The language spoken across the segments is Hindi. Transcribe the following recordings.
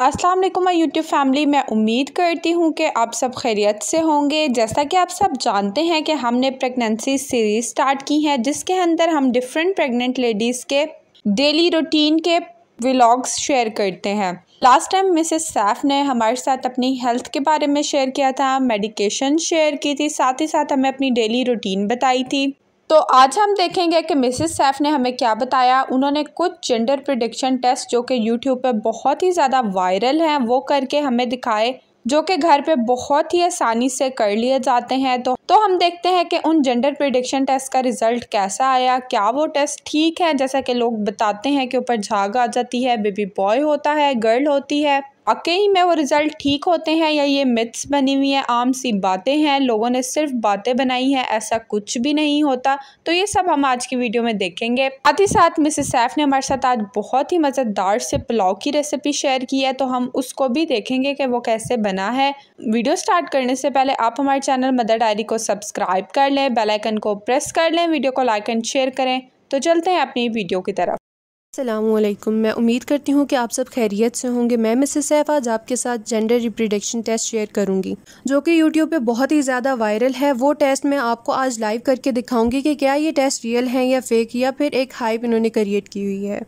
अस्सलाम वालेकुम माई यूट्यूब फैमिली मैं उम्मीद करती हूँ कि आप सब खैरियत से होंगे जैसा कि आप सब जानते हैं कि हमने प्रेगनेंसी सीरीज़ स्टार्ट की है जिसके अंदर हम डिफरेंट प्रेग्नेंट लेडीज़ के डेली रूटीन के व्लॉग्स शेयर करते हैं लास्ट टाइम मिसेस सैफ ने हमारे साथ अपनी हेल्थ के बारे में शेयर किया था मेडिकेशन शेयर की थी साथ ही साथ हमें अपनी डेली रूटीन बताई थी तो आज हम देखेंगे कि मिसेस सैफ ने हमें क्या बताया उन्होंने कुछ जेंडर प्रिडिक्शन टेस्ट जो कि यूट्यूब पे बहुत ही ज़्यादा वायरल हैं वो करके हमें दिखाए जो कि घर पे बहुत ही आसानी से कर लिए जाते हैं तो तो हम देखते हैं कि उन जेंडर प्रिडिक्शन टेस्ट का रिज़ल्ट कैसा आया क्या वो टेस्ट ठीक है जैसा कि लोग बताते हैं कि ऊपर झाग आ जाती है बेबी बॉय होता है गर्ल होती है वाकई में वो रिज़ल्ट ठीक होते हैं या ये मिथ्स बनी हुई हैं आम सी बातें हैं लोगों ने सिर्फ बातें बनाई हैं ऐसा कुछ भी नहीं होता तो ये सब हम आज की वीडियो में देखेंगे साथ ही साथ मिसेस सैफ ने हमारे साथ आज बहुत ही मज़ेदार से पुलाव की रेसिपी शेयर की है तो हम उसको भी देखेंगे कि वो कैसे बना है वीडियो स्टार्ट करने से पहले आप हमारे चैनल मदर डायरी को सब्सक्राइब कर लें बेलाइकन को प्रेस कर लें वीडियो को लाइक एंड शेयर करें तो चलते हैं अपनी वीडियो की तरफ अल्लाम मैं उम्मीद करती हूँ कि आप सब खैरियत से होंगे मैं मिसेस सैफ आज आपके साथ जेंडर रिप्रोडक्शन टेस्ट शेयर करूँगी जो कि यूट्यूब पे बहुत ही ज़्यादा वायरल है वो टेस्ट मैं आपको आज लाइव करके दिखाऊंगी कि क्या ये टेस्ट रियल है या फेक या फिर एक हाइप इन्होंने क्रिएट की हुई है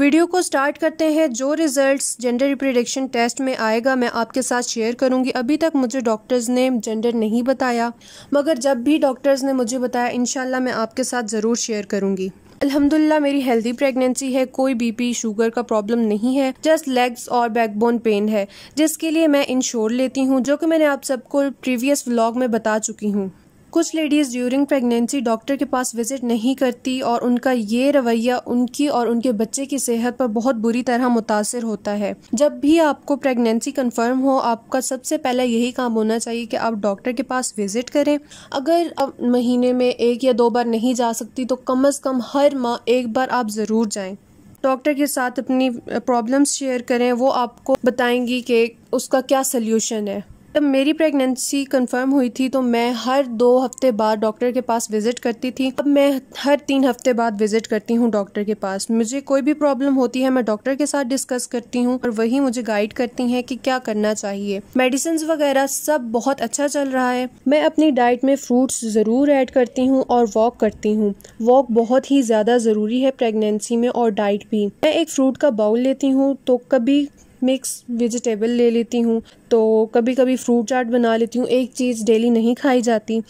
वीडियो को स्टार्ट करते हैं जो रिजल्ट्स जेंडर रिप्रोडक्शन टेस्ट में आएगा मैं आपके साथ शेयर करूंगी अभी तक मुझे डॉक्टर्स ने जेंडर नहीं बताया मगर जब भी डॉक्टर्स ने मुझे बताया इनशाला मैं आपके साथ ज़रूर शेयर करूंगी अल्हम्दुलिल्लाह मेरी हेल्दी प्रेगनेंसी है कोई बीपी शुगर का प्रॉब्लम नहीं है जस्ट लेग्स और बैकबोन पेन है जिसके लिए मैं इंश्योर लेती हूँ जो कि मैंने आप सबको प्रीवियस व्लॉग में बता चुकी हूँ कुछ लेडीज़ ड्यूरिंग प्रेगनेंसी डॉक्टर के पास विज़िट नहीं करती और उनका ये रवैया उनकी और उनके बच्चे की सेहत पर बहुत बुरी तरह मुतासर होता है जब भी आपको प्रेगनेंसी कंफर्म हो आपका सबसे पहले यही काम होना चाहिए कि आप डॉक्टर के पास विज़िट करें अगर आप महीने में एक या दो बार नहीं जा सकती तो कम अज़ कम हर माह एक बार आप ज़रूर जाएँ डॉक्टर के साथ अपनी प्रॉब्लम्स शेयर करें वो आपको बताएंगी कि उसका क्या सल्यूशन है जब मेरी प्रेगनेंसी कंफर्म हुई थी तो मैं हर दो हफ्ते बाद डॉक्टर के पास विज़िट करती थी अब मैं हर तीन हफ्ते बाद विज़िट करती हूँ डॉक्टर के पास मुझे कोई भी प्रॉब्लम होती है मैं डॉक्टर के साथ डिस्कस करती हूँ और वही मुझे गाइड करती हैं कि क्या करना चाहिए मेडिसिन वगैरह सब बहुत अच्छा चल रहा है मैं अपनी डाइट में फ्रूट्स ज़रूर ऐड करती हूँ और वॉक करती हूँ वॉक बहुत ही ज़्यादा ज़रूरी है प्रेगनेंसी में और डाइट भी मैं एक फ्रूट का बाउल लेती हूँ तो कभी मिक्स वेजिटेबल ले लेती हूँ तो कभी कभी फ्रूट चाट बना लेती हूँ एक चीज़ डेली नहीं खाई जाती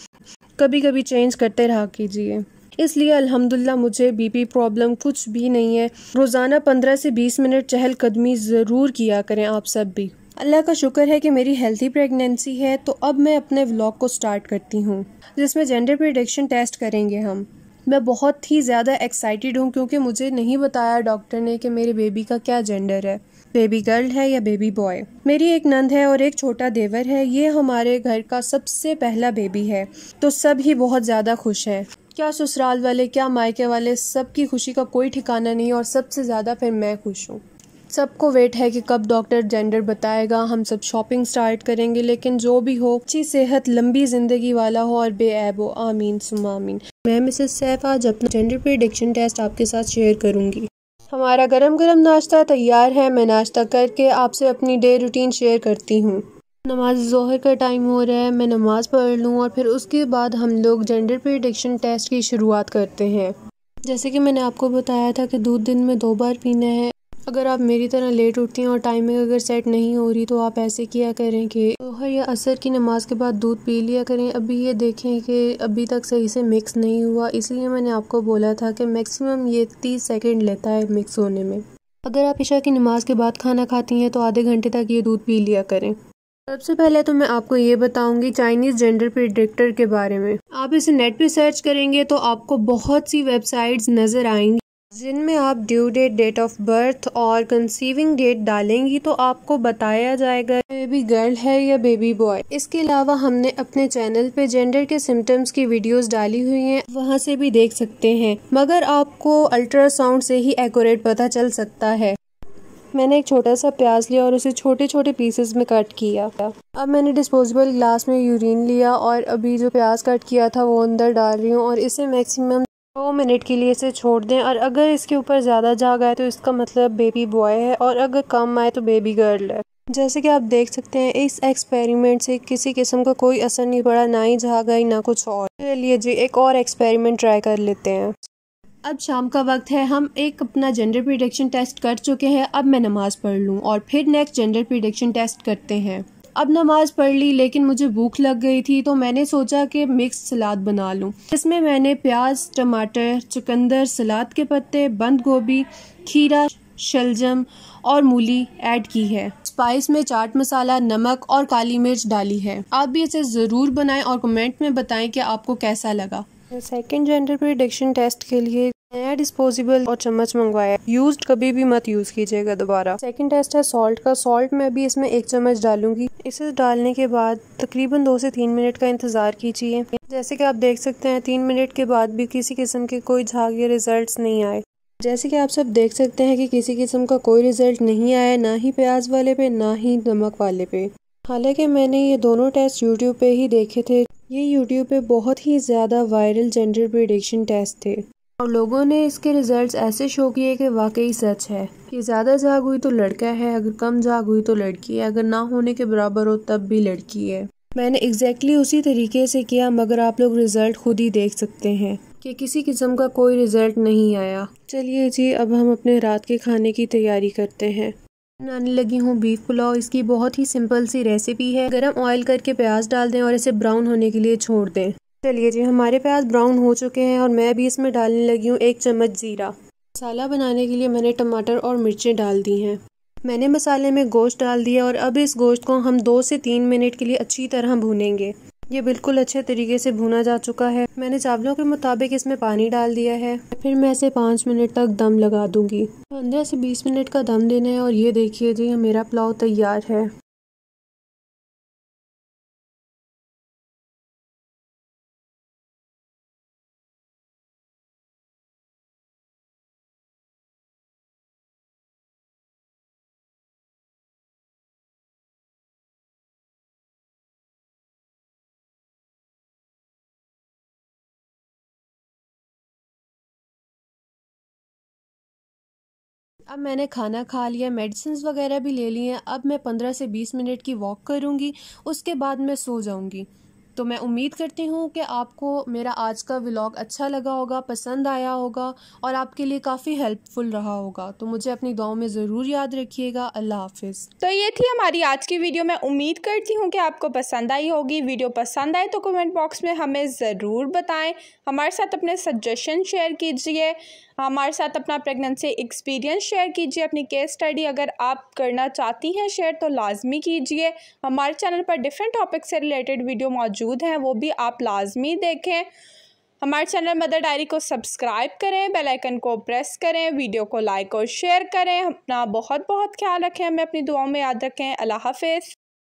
कभी कभी चेंज करते रहा कीजिए इसलिए अल्हम्दुलिल्लाह मुझे बीपी प्रॉब्लम कुछ भी नहीं है रोज़ाना पंद्रह से बीस मिनट चहल कदमी ज़रूर किया करें आप सब भी अल्लाह का शुक्र है कि मेरी हेल्थी प्रेगनेंसी है तो अब मैं अपने व्लॉग को स्टार्ट करती हूँ जिसमें जेंडर प्रिडिक्शन टेस्ट करेंगे हम मैं बहुत ही ज़्यादा एक्साइटेड हूँ क्योंकि मुझे नहीं बताया डॉक्टर ने कि मेरे बेबी का क्या जेंडर है बेबी गर्ल है या बेबी बॉय मेरी एक नंद है और एक छोटा देवर है ये हमारे घर का सबसे पहला बेबी है तो सब ही बहुत ज़्यादा खुश हैं क्या ससुराल वाले क्या मायके वाले सबकी खुशी का कोई ठिकाना नहीं और सबसे ज़्यादा फिर मैं खुश हूँ सबको वेट है कि कब डॉक्टर जेंडर बताएगा हम सब शॉपिंग स्टार्ट करेंगे लेकिन जो भी हो अच्छी सेहत लंबी जिंदगी वाला हो और बेऐब हो आमीन सुमामीन मैं मिसेस सैफ आज अपना जेंडर प्रिडिक्शन टेस्ट आपके साथ शेयर करूंगी हमारा गरम गरम नाश्ता तैयार है मैं नाश्ता करके आपसे अपनी डे रूटीन शेयर करती हूँ नमाज जहर का टाइम हो रहा है मैं नमाज़ पढ़ लूँ और फिर उसके बाद हम लोग जेंडर प्रिडिक्शन टेस्ट की शुरुआत करते हैं जैसे कि मैंने आपको बताया था कि दूध दिन में दो बार पीना है अगर आप मेरी तरह लेट उठती हैं और टाइमिंग अगर सेट नहीं हो रही तो आप ऐसे किया करें कि दोहर या असर की नमाज के बाद दूध पी लिया करें अभी ये देखें कि अभी तक सही से मिक्स नहीं हुआ इसलिए मैंने आपको बोला था कि मैक्सिमम ये तीस सेकेंड लेता है मिक्स होने में अगर आप ईशा की नमाज के बाद खाना खाती हैं तो आधे घंटे तक ये दूध पी लिया करें सबसे पहले तो मैं आपको ये बताऊंगी चाइनीज़ जेंडर प्रिडिक्टर के बारे में आप इसे नेट पे सर्च करेंगे तो आपको बहुत सी वेबसाइट्स नज़र आएंगी जिनमें आप due date date of birth और कंसीविंग डेट डालेंगी तो आपको बताया जाएगा बेबी गर्ल है या बेबी बॉय इसके अलावा हमने अपने चैनल पे जेंडर के सिम्टम्स की वीडियोस डाली हुई हैं वहाँ से भी देख सकते हैं मगर आपको अल्ट्रासाउंड से ही एक्यूरेट पता चल सकता है मैंने एक छोटा सा प्याज लिया और उसे छोटे छोटे पीसेस में कट किया अब मैंने डिस्पोजेबल ग्लास में यूरिन लिया और अभी जो प्याज कट किया था वो अंदर डाल रही हूँ और इसे मैक्सिमम दो मिनट के लिए इसे छोड़ दें और अगर इसके ऊपर ज़्यादा जाग आए तो इसका मतलब बेबी बॉय है और अगर कम आए तो बेबी गर्ल है जैसे कि आप देख सकते हैं इस एक्सपेरिमेंट से किसी किस्म का कोई असर नहीं पड़ा ना ही झाग आई ना कुछ और चलिए जी एक और एक्सपेरिमेंट ट्राई कर लेते हैं अब शाम का वक्त है हम एक अपना जेंडर प्रिडिक्शन टेस्ट कर चुके हैं अब मैं नमाज़ पढ़ लूँ और फिर नेक्स्ट जेंडर प्रिडिक्शन टेस्ट करते हैं अब नमाज़ पढ़ ली लेकिन मुझे भूख लग गई थी तो मैंने सोचा कि मिक्स सलाद बना लूँ इसमें मैंने प्याज टमाटर चुकंदर सलाद के पत्ते बंद गोभी खीरा शलजम और मूली ऐड की है स्पाइस में चाट मसाला नमक और काली मिर्च डाली है आप भी इसे ज़रूर बनाएं और कमेंट में बताएं कि आपको कैसा लगा सेकेंड जेंडर प्रिडिक्शन टेस्ट के लिए नया डिस्पोजेबल और चम्मच मंगवाया यूज्ड कभी भी मत यूज कीजिएगा दोबारा सेकंड टेस्ट है सॉल्ट का सॉल्ट मैं भी इसमें एक चम्मच डालूंगी इसे डालने के बाद तकरीबन दो से तीन मिनट का इंतजार कीजिए जैसे कि आप देख सकते हैं तीन मिनट के बाद भी किसी किस्म के कोई झाग या रिजल्ट नहीं आए जैसे कि आप सब देख सकते हैं कि किसी किस्म का कोई रिजल्ट नहीं आया ना ही प्याज वाले पे ना ही नमक वाले पे हालांकि मैंने ये दोनों टेस्ट यूट्यूब पे ही देखे थे ये यूट्यूब पे बहुत ही ज़्यादा वायरल जेंडर प्रिडिक्शन टेस्ट थे और लोगों ने इसके रिजल्ट्स ऐसे शो किए कि वाकई सच है कि ज़्यादा जाग हुई तो लड़का है अगर कम जाग हुई तो लड़की है अगर ना होने के बराबर हो तब भी लड़की है मैंने एग्जैक्टली exactly उसी तरीके से किया मगर आप लोग रिज़ल्ट खुद ही देख सकते हैं कि किसी किस्म का कोई रिज़ल्ट नहीं आया चलिए जी अब हम अपने रात के खाने की तैयारी करते हैं बनाने लगी हूँ बीफ पुलाव इसकी बहुत ही सिंपल सी रेसिपी है गरम ऑयल करके प्याज डाल दें और इसे ब्राउन होने के लिए छोड़ दें चलिए जी हमारे प्याज ब्राउन हो चुके हैं और मैं भी इसमें डालने लगी हूँ एक चम्मच ज़ीरा मसाला बनाने के लिए मैंने टमाटर और मिर्चें डाल दी हैं मैंने मसाले में गोश्त डाल दिया और अब इस गोश्त को हम दो से तीन मिनट के लिए अच्छी तरह भूनेंगे ये बिल्कुल अच्छे तरीके से भुना जा चुका है मैंने चावलों के मुताबिक इसमें पानी डाल दिया है फिर मैं इसे पाँच मिनट तक दम लगा दूंगी पंद्रह से बीस मिनट का दम देना है और ये देखिए जी मेरा पुलाव तैयार है अब मैंने खाना खा लिया मेडिसिन वगैरह भी ले ली हैं अब मैं पंद्रह से बीस मिनट की वॉक करूँगी उसके बाद मैं सो जाऊँगी तो मैं उम्मीद करती हूँ कि आपको मेरा आज का व्लॉग अच्छा लगा होगा पसंद आया होगा और आपके लिए काफ़ी हेल्पफुल रहा होगा तो मुझे अपनी दुआओं में ज़रूर याद रखिएगा अल्लाह हाफिज़ तो ये थी हमारी आज की वीडियो मैं उम्मीद करती हूँ कि आपको पसंद आई होगी वीडियो पसंद आए तो कमेंट बॉक्स में हमें ज़रूर बताएं हमारे साथ अपने सजेशन शेयर कीजिए हमारे साथ अपना प्रेगनेंसी एक्सपीरियंस शेयर कीजिए अपनी केस स्टडी अगर आप करना चाहती हैं शेयर तो लाजमी कीजिए हमारे चैनल पर डिफरेंट टॉपिक से रिलेटेड वीडियो मौजूद मौजूद हैं वो भी आप लाजमी देखें हमारे चैनल मदर डायरी को सब्सक्राइब करें बेल आइकन को प्रेस करें वीडियो को लाइक और शेयर करें अपना बहुत बहुत ख्याल रखें हमें अपनी दुआओं में याद रखें अल्लाह हाफिज़